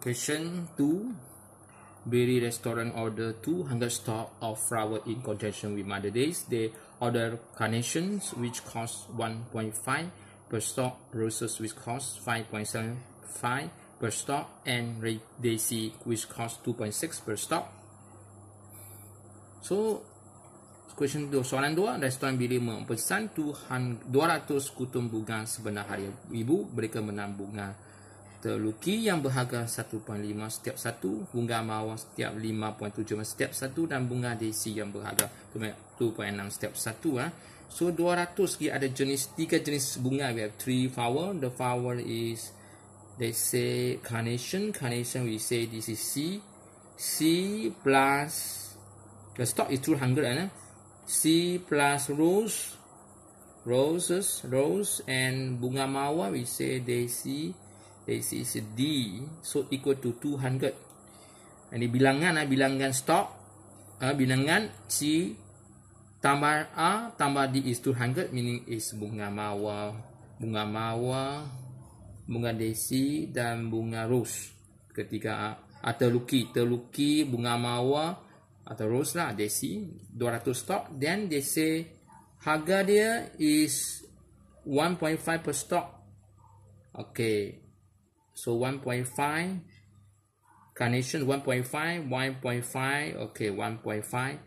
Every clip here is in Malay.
Question 2 Berry restaurant order 200 stock of flower in conjunction with Mother Days. They order carnations which cost 1.5 per stock, roses which cost 5.75 per stock, and red daisy which cost 2.6 per stock. So, question 2 soalan 2 restoran beri mempesan 200 kutum bunga sebenar hari ibu mereka menang bunga teluki yang berharga 1.5 setiap satu bunga mawar setiap 5.7 setiap satu dan bunga desi yang berharga 2.6 setiap satu ah so 200 dia ada jenis tiga jenis bunga we have three flower the flower is they say carnation carnation we say this is c c plus the stock is 200 eh? c plus rose roses rose and bunga mawar we say daisy this is D so equal to 200 ini bilangan ah bilangan stok ah bilangan C tambah A tambah D is 200 meaning is bunga mawar bunga mawar bunga desi dan bunga rose ketika A ah, atau luki teluki bunga mawar atau rose lah desi 200 stok then they say harga dia is 1.5 per stok okay So 1.5 carnation 1.5 1.5 okay 1.5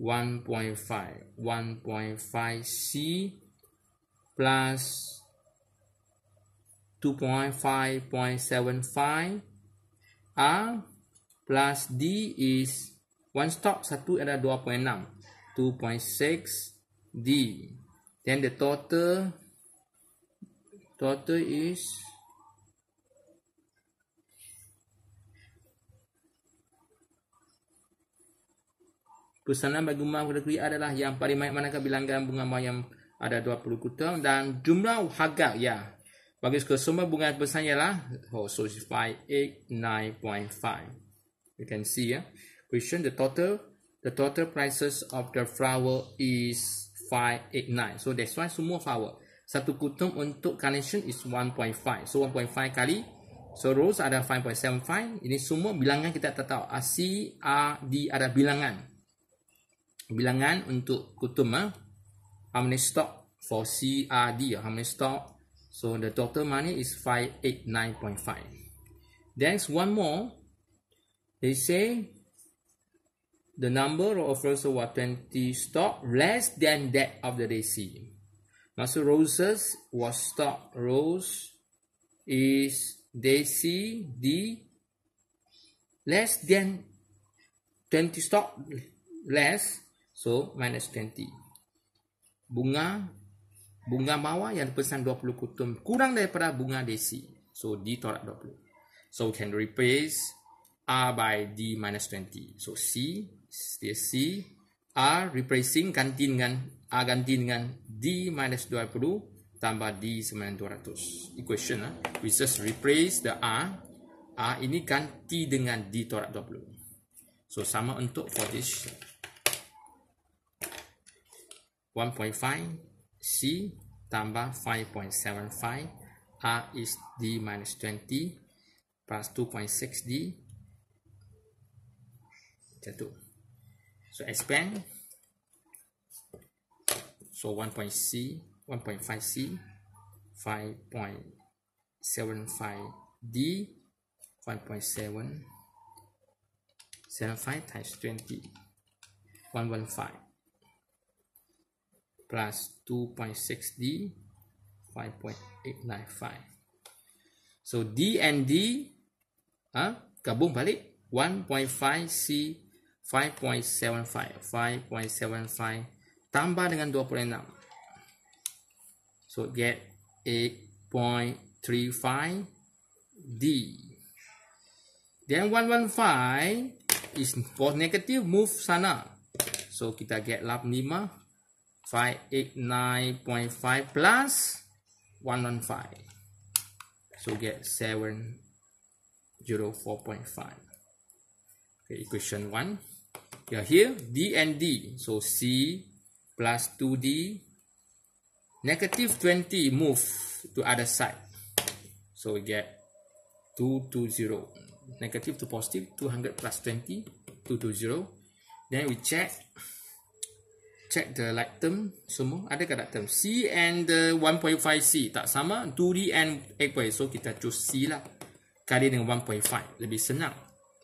1.5 1.5 C plus 2.5.75 A plus D is one stock satu ada 2.6 2.6 D then the total total is 2.5 Kesalahan bagi umat kepada kuliah adalah yang paling banyak manakah bilangan bunga mayam ada 20 kutam dan jumlah harga ya. Bagi semua bunga besar ialah oh, so 5, 8, 9.5. You can see ya. Question the total the total prices of the flower is 589. So that's why semua flower satu kutum untuk carnation is 1.5. So 1.5 kali so rose ada 5.75. Ini semua bilangan kita tak tahu. A, C, R, D ada bilangan bilangan untuk kutum ah eh? how many stock for CRD ah eh? how many stock so the total money is 589.5 Then one more they say the number of roses were 20 stock less than that of the day see now roses was stock rose is day C D less than 20 stock less So minus 20 Bunga Bunga mawar yang pesan 20 kutum Kurang daripada bunga desi So D torak 20 So we can replace R by D minus 20 So C Still C R replacing ganti dengan R ganti dengan D minus 20 Tambah D 9200 Equation lah We just replace the R R ini ganti dengan D torak 20 So sama untuk for this 1.5 C tambah 5.75 r is D minus 20 plus 2.6 D macam tu so expand so 1.5 C 1.5 C 5.75 D 1.7 75 times 20 115 plus 2.6D 5.895 So D and D ha, Gabung balik 1.5C 5.75 5.75 Tambah dengan 26 So get 8.35 D Then 115 Is both negative Move sana So kita get lap 85 589.5 plus 115 so get 704.5 okay equation 1 are here d and d so c plus 2d negative 20 move to other side so we get 220 negative to positive 200 plus 20 220 then we check check the like term semua ada ke tak term C and uh, 1.5 C tak sama 2D and equal so kita choose C lah kali dengan 1.5 lebih senang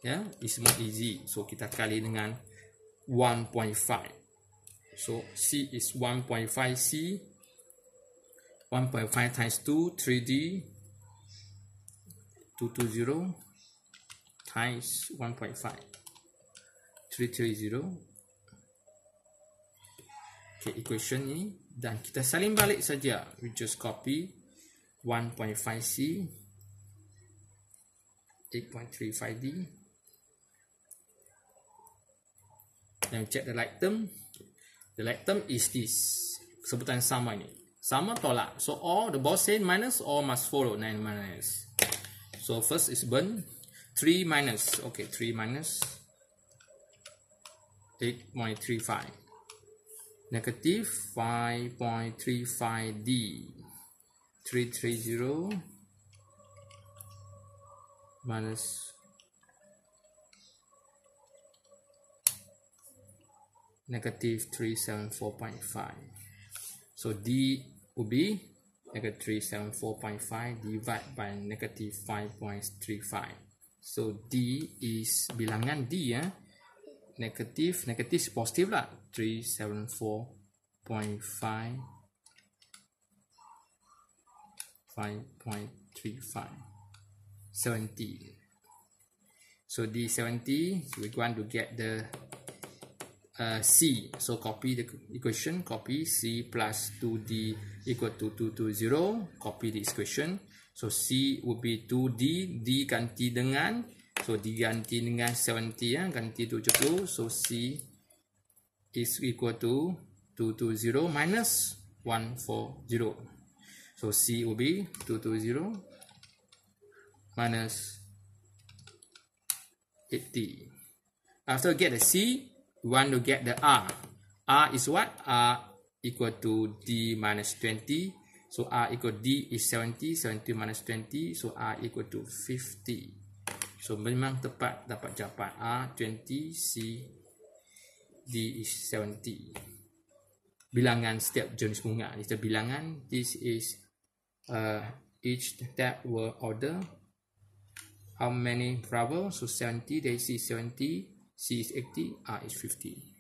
ya yeah? it's more easy so kita kali dengan 1.5 so C is 1.5 C 1.5 times 2 3D 220 times 1.5 330 okay, equation ni dan kita salin balik saja we just copy 1.5c 8.35d dan check the like term the like term is this sebutan sama ni sama tolak so all the boss say minus all must follow nine minus so first is burn three minus okay three minus eight point three five negative 5.35 D 330 minus negative 374.5 so D will be negative 374.5 divided by negative 5.35 so D is bilangan D ya eh? negatif negatif positif lah 374.5 so d seventy. so we want to get the uh, c so copy the equation copy c plus two d equal to two two zero. copy the equation so c would be two d d ganti dengan So diganti dengan 70 ya, ganti 70. So C is equal to 220 minus 140. So C will be 220 minus 80. After get the C, we want to get the R. R is what? R equal to D minus 20. So R equal D is 70, 70 minus 20, so R equal to 50. So memang tepat dapat jawapan A 20 C D is 70 Bilangan setiap jenis bunga This is bilangan This is uh, each step will order How many flower? So 70 D is 70 C is 80 R is 50